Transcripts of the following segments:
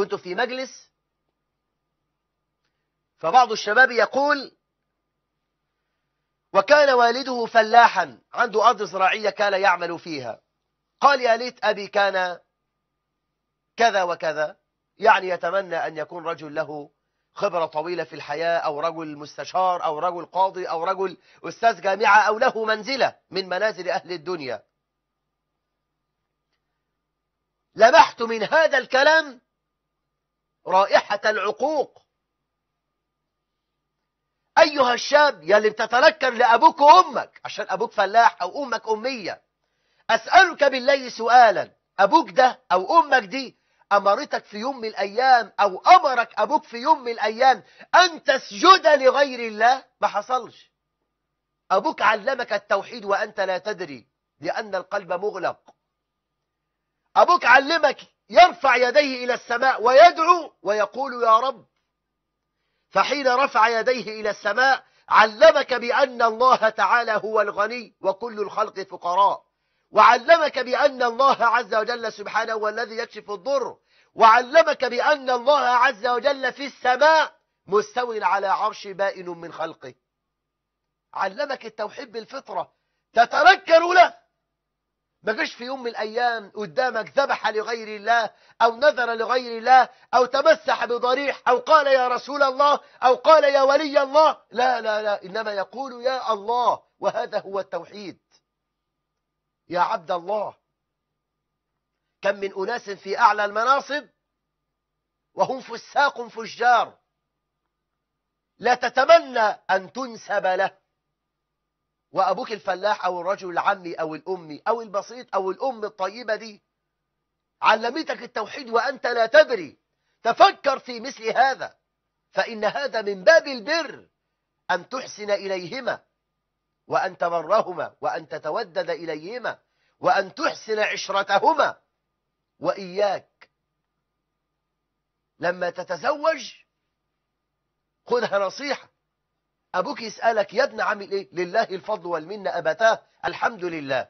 كنت في مجلس فبعض الشباب يقول وكان والده فلاحا عنده أرض زراعية كان يعمل فيها قال يا ليت أبي كان كذا وكذا يعني يتمنى أن يكون رجل له خبرة طويلة في الحياة أو رجل مستشار أو رجل قاضي أو رجل أستاذ جامعة أو له منزلة من منازل أهل الدنيا لمحت من هذا الكلام رائحة العقوق أيها الشاب يلي بتتنكر لأبوك وأمك عشان أبوك فلاح أو أمك أمية أسألك بالله سؤالا أبوك ده أو أمك دي أمرتك في يوم من الأيام أو أمرك أبوك في يوم من الأيام أن تسجد لغير الله ما حصلش أبوك علمك التوحيد وأنت لا تدري لأن القلب مغلق أبوك علمك يرفع يديه إلى السماء ويدعو ويقول يا رب فحين رفع يديه إلى السماء علمك بأن الله تعالى هو الغني وكل الخلق فقراء وعلمك بأن الله عز وجل سبحانه هو الذي يكشف الضر وعلمك بأن الله عز وجل في السماء مستو على عرش بائن من خلقه علمك التوحيد بالفطرة تتنكر له ما فيش في يوم من الأيام قدامك ذبح لغير الله أو نذر لغير الله أو تمسح بضريح أو قال يا رسول الله أو قال يا ولي الله لا لا لا إنما يقول يا الله وهذا هو التوحيد يا عبد الله كم من أناس في أعلى المناصب وهم فساق فجار لا تتمنى أن تنسب له وأبوك الفلاح أو الرجل العمي أو الأمي أو البسيط أو الأم الطيبة دي علمتك التوحيد وأنت لا تدري تفكر في مثل هذا فإن هذا من باب البر أن تحسن إليهما وأن تبرهما وأن تتودد إليهما وأن تحسن عشرتهما وإياك لما تتزوج خذها نصيحة أبوك يسألك يا ابن عامل إيه لله الفضل والمنة أبتاه الحمد لله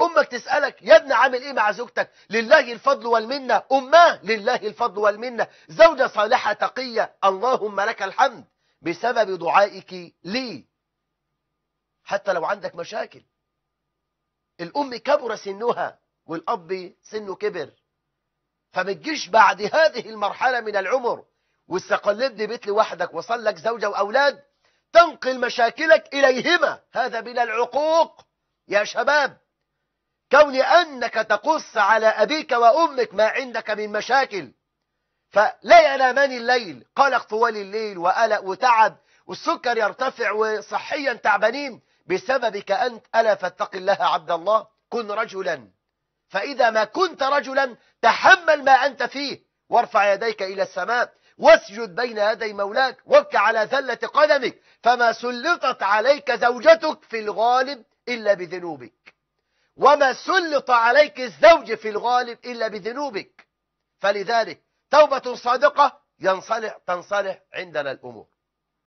أمك تسألك يا ابن عامل إيه مع زوجتك لله الفضل والمنة أماه لله الفضل والمنة زوجة صالحة تقية اللهم لك الحمد بسبب دعائك لي حتى لو عندك مشاكل الأم كبر سنها والأب سنه كبر فما تجيش بعد هذه المرحلة من العمر واستقلبني بيت لوحدك وصل لك زوجة وأولاد تنقل مشاكلك إليهما هذا من العقوق يا شباب كون أنك تقص على أبيك وأمك ما عندك من مشاكل فلا ينامني الليل قلق طوال الليل وقلق وتعب والسكر يرتفع وصحيا تعبانين بسببك أنت ألا فاتق الله عبد الله كن رجلا فإذا ما كنت رجلا تحمل ما أنت فيه وارفع يديك إلى السماء واسجد بين يدي مولاك وك على ثلة قدمك فما سلطت عليك زوجتك في الغالب إلا بذنوبك وما سلط عليك الزوج في الغالب إلا بذنوبك فلذلك توبة صادقة ينصلح تنصلح عندنا الأمور